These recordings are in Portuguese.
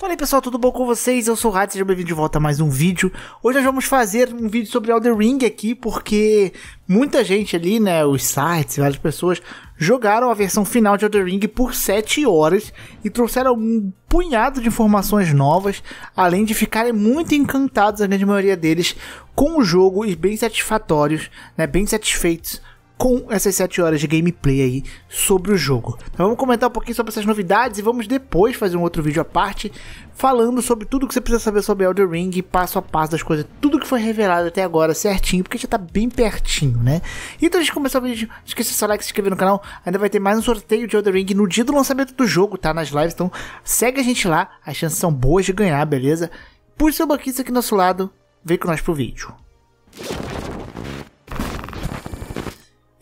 Fala aí pessoal, tudo bom com vocês? Eu sou o Rádio, seja bem-vindo de volta a mais um vídeo. Hoje nós vamos fazer um vídeo sobre Elden Ring aqui, porque muita gente ali, né, os sites, várias pessoas, jogaram a versão final de Elden Ring por 7 horas e trouxeram um punhado de informações novas, além de ficarem muito encantados, a grande maioria deles, com o jogo e bem satisfatórios, né, bem satisfeitos com essas 7 horas de gameplay aí sobre o jogo. Então vamos comentar um pouquinho sobre essas novidades e vamos depois fazer um outro vídeo à parte falando sobre tudo que você precisa saber sobre Elden Ring, passo a passo das coisas, tudo que foi revelado até agora certinho, porque já tá bem pertinho, né? Então a gente começar o vídeo, esqueça o seu like, se inscrever no canal, ainda vai ter mais um sorteio de Elden Ring no dia do lançamento do jogo, tá? Nas lives, então segue a gente lá, as chances são boas de ganhar, beleza? Por seu banquinho aqui do nosso lado, vem com nós pro vídeo.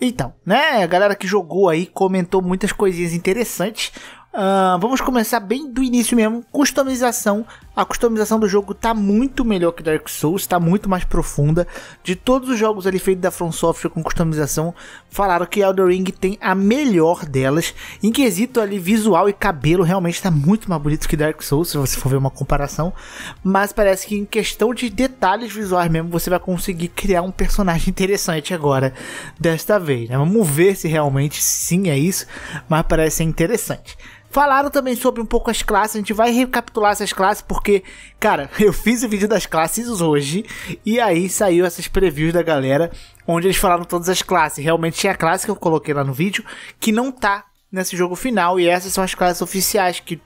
Então, né, a galera que jogou aí comentou muitas coisinhas interessantes. Uh, vamos começar bem do início mesmo, customização a customização do jogo tá muito melhor que Dark Souls, está muito mais profunda. De todos os jogos ali feitos da From Software com customização, falaram que Elden Ring tem a melhor delas. Em quesito ali visual e cabelo, realmente está muito mais bonito que Dark Souls, se você for ver uma comparação. Mas parece que em questão de detalhes visuais mesmo, você vai conseguir criar um personagem interessante agora, desta vez. Né? Vamos ver se realmente sim é isso, mas parece ser interessante. Falaram também sobre um pouco as classes, a gente vai recapitular essas classes, porque, cara, eu fiz o vídeo das classes hoje, e aí saiu essas previews da galera, onde eles falaram todas as classes. Realmente tinha a classe que eu coloquei lá no vídeo, que não tá nesse jogo final, e essas são as classes oficiais que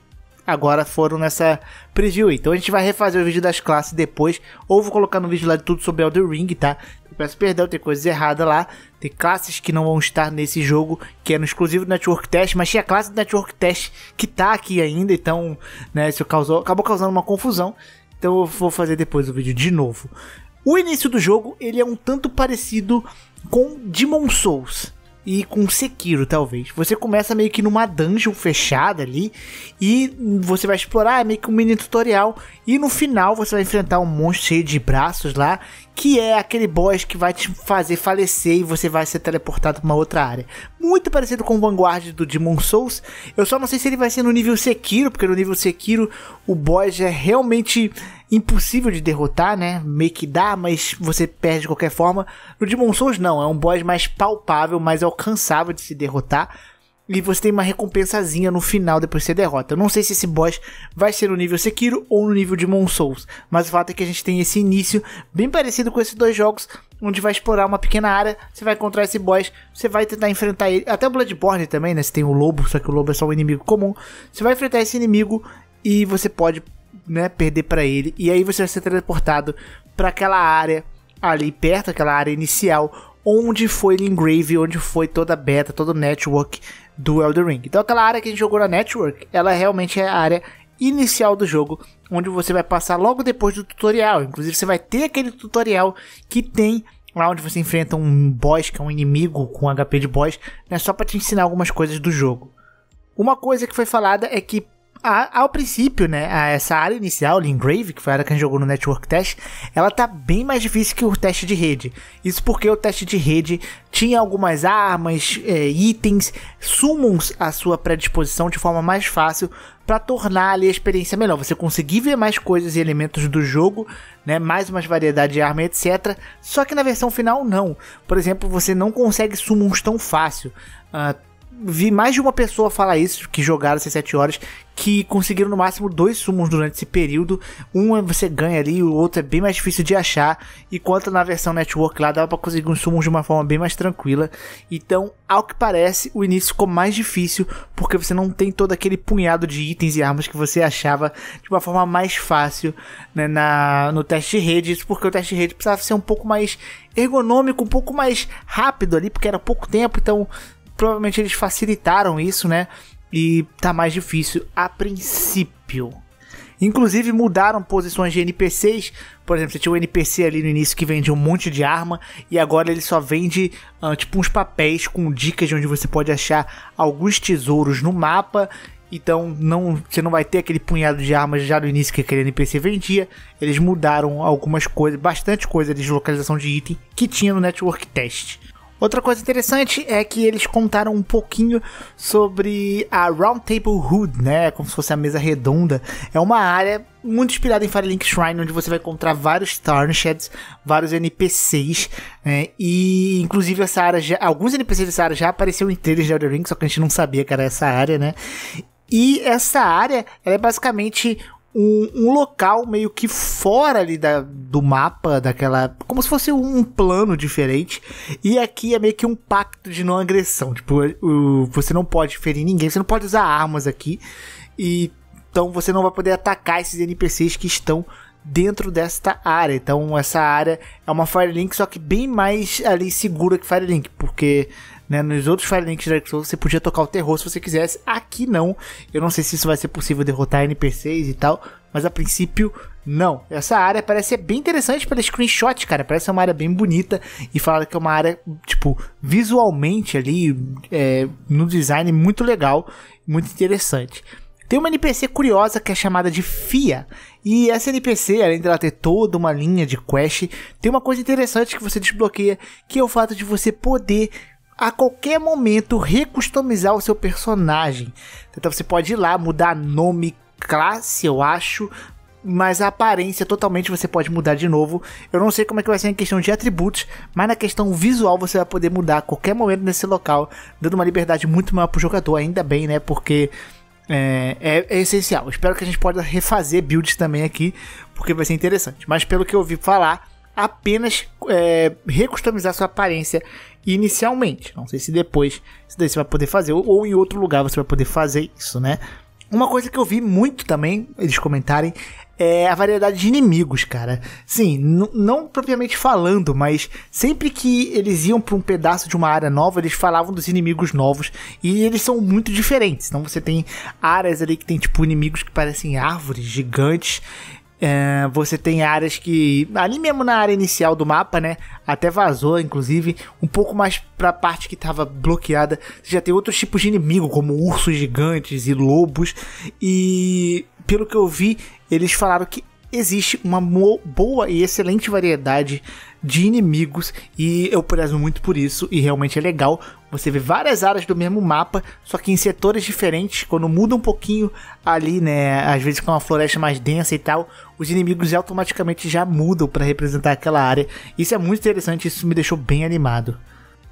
agora foram nessa preview. Então a gente vai refazer o vídeo das classes depois, ou vou colocar no vídeo lá de tudo sobre Elden Ring, tá? Eu peço perdão, tem coisas erradas lá, tem classes que não vão estar nesse jogo, que é no exclusivo do Network Test, mas tinha a classe do Network Test que tá aqui ainda, então, né, isso causou, acabou causando uma confusão. Então eu vou fazer depois o vídeo de novo. O início do jogo, ele é um tanto parecido com Demon Souls, e com Sekiro, talvez. Você começa meio que numa dungeon fechada ali e você vai explorar, é meio que um mini tutorial. E no final você vai enfrentar um monstro cheio de braços lá que é aquele boss que vai te fazer falecer e você vai ser teleportado para uma outra área. Muito parecido com o Vanguard do Demon Souls. Eu só não sei se ele vai ser no nível Sekiro, porque no nível Sekiro o boss é realmente impossível de derrotar, né? Meio que dá, mas você perde de qualquer forma. No Demon Souls não, é um boss mais palpável, mais alcançável de se derrotar. E você tem uma recompensazinha no final depois que você derrota. Eu não sei se esse boss vai ser no nível Sekiro ou no nível de Mon Souls. Mas o fato é que a gente tem esse início bem parecido com esses dois jogos. Onde vai explorar uma pequena área, você vai encontrar esse boss, você vai tentar enfrentar ele. Até o Bloodborne também, né? Você tem o lobo, só que o lobo é só um inimigo comum. Você vai enfrentar esse inimigo e você pode, né, perder para ele. E aí você vai ser teleportado para aquela área ali perto, aquela área inicial, onde foi Lingrave, onde foi toda a beta, todo o network do Elden Ring. Então aquela área que a gente jogou na network, ela realmente é a área inicial do jogo, onde você vai passar logo depois do tutorial. Inclusive você vai ter aquele tutorial que tem lá onde você enfrenta um boss que é um inimigo com HP de boss, né, só para te ensinar algumas coisas do jogo. Uma coisa que foi falada é que a, ao princípio, né, a, essa área inicial, Lingrave, que foi a área que a gente jogou no Network Test, ela tá bem mais difícil que o teste de rede. Isso porque o teste de rede tinha algumas armas, é, itens, summons à sua predisposição de forma mais fácil para tornar ali a experiência melhor. Você conseguir ver mais coisas e elementos do jogo, né, mais umas variedades de arma, etc. Só que na versão final não. Por exemplo, você não consegue summons tão fácil. Uh, vi mais de uma pessoa falar isso, que jogaram essas 7 horas, que conseguiram no máximo dois sumos durante esse período. Um você ganha ali, o outro é bem mais difícil de achar. Enquanto na versão network lá dava para conseguir uns sumos de uma forma bem mais tranquila. Então, ao que parece, o início ficou mais difícil porque você não tem todo aquele punhado de itens e armas que você achava de uma forma mais fácil né, na, no teste de rede. Isso porque o teste de rede precisava ser um pouco mais ergonômico, um pouco mais rápido ali, porque era pouco tempo, então provavelmente eles facilitaram isso, né? E tá mais difícil a princípio. Inclusive mudaram posições de NPCs. Por exemplo, você tinha um NPC ali no início que vendia um monte de arma e agora ele só vende uh, tipo uns papéis com dicas de onde você pode achar alguns tesouros no mapa. Então não, você não vai ter aquele punhado de armas já no início que aquele NPC vendia. Eles mudaram algumas coisas, bastante coisa de localização de item que tinha no Network Test. Outra coisa interessante é que eles contaram um pouquinho sobre a Round Table Hood, né? Como se fosse a mesa redonda. É uma área muito inspirada em Firelink Shrine, onde você vai encontrar vários tarnsheds, vários NPCs, né? E, inclusive, essa área já, alguns NPCs dessa área já apareceram em trailers de Elder Ring, só que a gente não sabia que era essa área, né? E essa área, é basicamente um, um, local meio que fora ali da, do mapa, daquela. Como se fosse um plano diferente. E aqui é meio que um pacto de não agressão. Tipo, o, você não pode ferir ninguém, você não pode usar armas aqui. E, então você não vai poder atacar esses NPCs que estão dentro desta área. Então essa área é uma Firelink, só que bem mais ali segura que Firelink, porque né? Nos outros Fire Links Dark Souls você podia tocar o terror se você quisesse. Aqui não. Eu não sei se isso vai ser possível derrotar NPCs e tal. Mas a princípio, não. Essa área parece ser bem interessante pelo screenshot, cara. Parece ser uma área bem bonita. E falaram que é uma área, tipo, visualmente ali, é, no design, muito legal. Muito interessante. Tem uma NPC curiosa que é chamada de Fia. E essa NPC, além dela ter toda uma linha de quest, tem uma coisa interessante que você desbloqueia, que é o fato de você poder a qualquer momento recustomizar o seu personagem. Então você pode ir lá, mudar nome, classe, eu acho, mas a aparência totalmente você pode mudar de novo. Eu não sei como é que vai ser em questão de atributos, mas na questão visual você vai poder mudar a qualquer momento nesse local, dando uma liberdade muito maior pro jogador, ainda bem, né? Porque é, é, é essencial. Espero que a gente possa refazer builds também aqui, porque vai ser interessante. Mas pelo que eu ouvi falar, apenas é, recustomizar sua aparência inicialmente. Não sei se depois isso daí você vai poder fazer, ou, ou em outro lugar você vai poder fazer isso, né? Uma coisa que eu vi muito também, eles comentarem, é a variedade de inimigos, cara. Sim, não propriamente falando, mas sempre que eles iam para um pedaço de uma área nova, eles falavam dos inimigos novos e eles são muito diferentes. Então você tem áreas ali que tem tipo inimigos que parecem árvores gigantes é, você tem áreas que. Ali mesmo na área inicial do mapa, né? Até vazou, inclusive. Um pouco mais pra parte que estava bloqueada. Você já tem outros tipos de inimigo, como ursos gigantes e lobos. E pelo que eu vi, eles falaram que existe uma boa e excelente variedade de inimigos e eu prezo muito por isso e realmente é legal você vê várias áreas do mesmo mapa, só que em setores diferentes. Quando muda um pouquinho ali, né? Às vezes com uma floresta mais densa e tal, os inimigos automaticamente já mudam para representar aquela área. Isso é muito interessante, isso me deixou bem animado.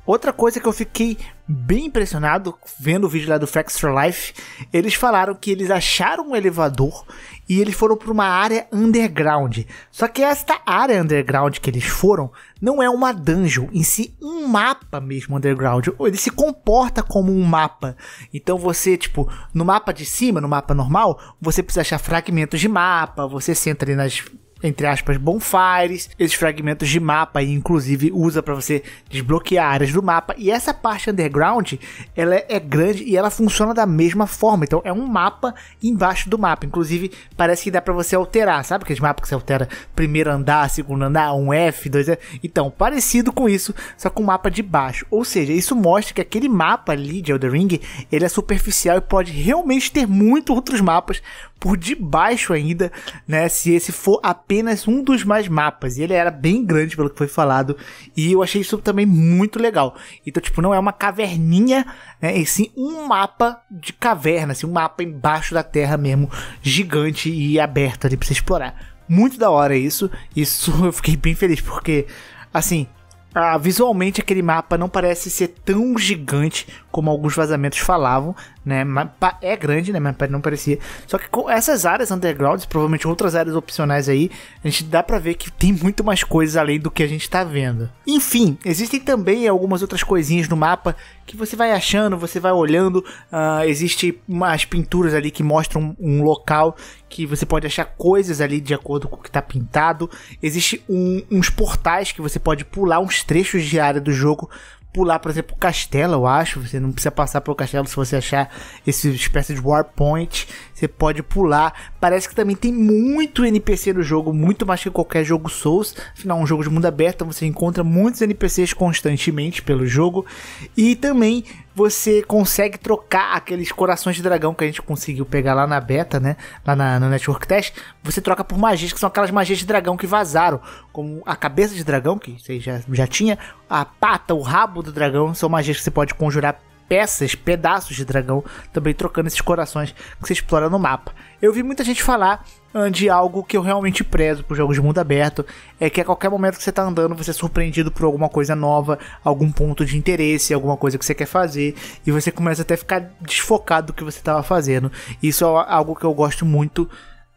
Outra coisa que eu fiquei bem impressionado vendo o vídeo lá do Fracture Life, eles falaram que eles acharam um elevador e eles foram para uma área underground. Só que esta área underground que eles foram não é uma dungeon, em si um mapa mesmo underground. Ele se comporta como um mapa. Então você, tipo, no mapa de cima, no mapa normal, você precisa achar fragmentos de mapa, você senta ali nas entre aspas, bonfires, esses fragmentos de mapa, e inclusive usa para você desbloquear áreas do mapa. E essa parte underground, ela é, é grande e ela funciona da mesma forma. Então é um mapa embaixo do mapa. Inclusive, parece que dá para você alterar, sabe? Aqueles mapas que você altera primeiro andar, segundo andar, um F, dois F. Então, parecido com isso, só com o mapa de baixo. Ou seja, isso mostra que aquele mapa ali de Elden Ring, ele é superficial e pode realmente ter muito outros mapas por debaixo ainda, né? Se esse for a apenas um dos mais mapas. E ele era bem grande, pelo que foi falado. E eu achei isso também muito legal. Então, tipo, não é uma caverninha, né? E sim um mapa de caverna, assim, um mapa embaixo da terra mesmo, gigante e aberto ali pra você explorar. Muito da hora isso. Isso eu fiquei bem feliz, porque, assim, ah, visualmente aquele mapa não parece ser tão gigante como alguns vazamentos falavam, né? É grande, né? Mas não parecia. Só que com essas áreas undergrounds, provavelmente outras áreas opcionais aí, a gente dá para ver que tem muito mais coisas além do que a gente tá vendo. Enfim, existem também algumas outras coisinhas no mapa que você vai achando, você vai olhando. Uh, existe umas pinturas ali que mostram um, local que você pode achar coisas ali de acordo com o que tá pintado. Existe um, uns portais que você pode pular uns trechos de área do jogo pular, por exemplo, o castelo, eu acho. Você não precisa passar pelo castelo se você achar esse espécie de war point. Você pode pular. Parece que também tem muito NPC no jogo, muito mais que qualquer jogo Souls. Afinal, um jogo de mundo aberto, você encontra muitos NPCs constantemente pelo jogo. E também você consegue trocar aqueles corações de dragão que a gente conseguiu pegar lá na beta, né? Lá na, no Network Test. Você troca por magias, que são aquelas magias de dragão que vazaram. Como a cabeça de dragão, que você já, já tinha. A pata, o rabo do dragão, são magias que você pode conjurar peças, pedaços de dragão, também trocando esses corações que você explora no mapa. Eu vi muita gente falar ah, de algo que eu realmente prezo para jogos de mundo aberto, é que a qualquer momento que você está andando, você é surpreendido por alguma coisa nova, algum ponto de interesse, alguma coisa que você quer fazer, e você começa até a ficar desfocado do que você estava fazendo. Isso é algo que eu gosto muito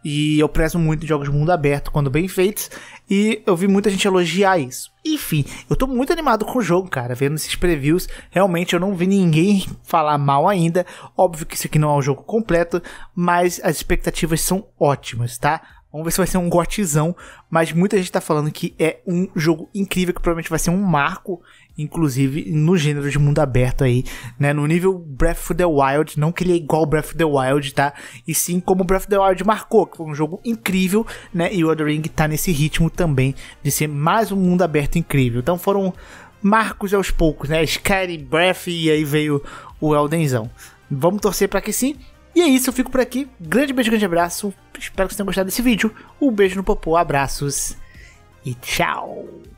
e eu prezo muito jogos de mundo aberto quando bem feitos. E eu vi muita gente elogiar isso. Enfim, eu tô muito animado com o jogo, cara. Vendo esses previews, realmente eu não vi ninguém falar mal ainda. Óbvio que isso aqui não é um jogo completo, mas as expectativas são ótimas, tá? Vamos ver se vai ser um gotizão, mas muita gente tá falando que é um jogo incrível, que provavelmente vai ser um marco inclusive no gênero de mundo aberto aí, né? No nível Breath of the Wild, não que ele é igual Breath of the Wild, tá? E sim como Breath of the Wild marcou, que foi um jogo incrível, né? E o Elden Ring tá nesse ritmo também de ser mais um mundo aberto incrível. Então foram marcos aos poucos, né? Skyrim, Breath e aí veio o Eldenzão. Vamos torcer para que sim. E é isso, eu fico por aqui. Grande beijo, grande abraço. Espero que vocês tenham gostado desse vídeo. Um beijo no popô, abraços e tchau!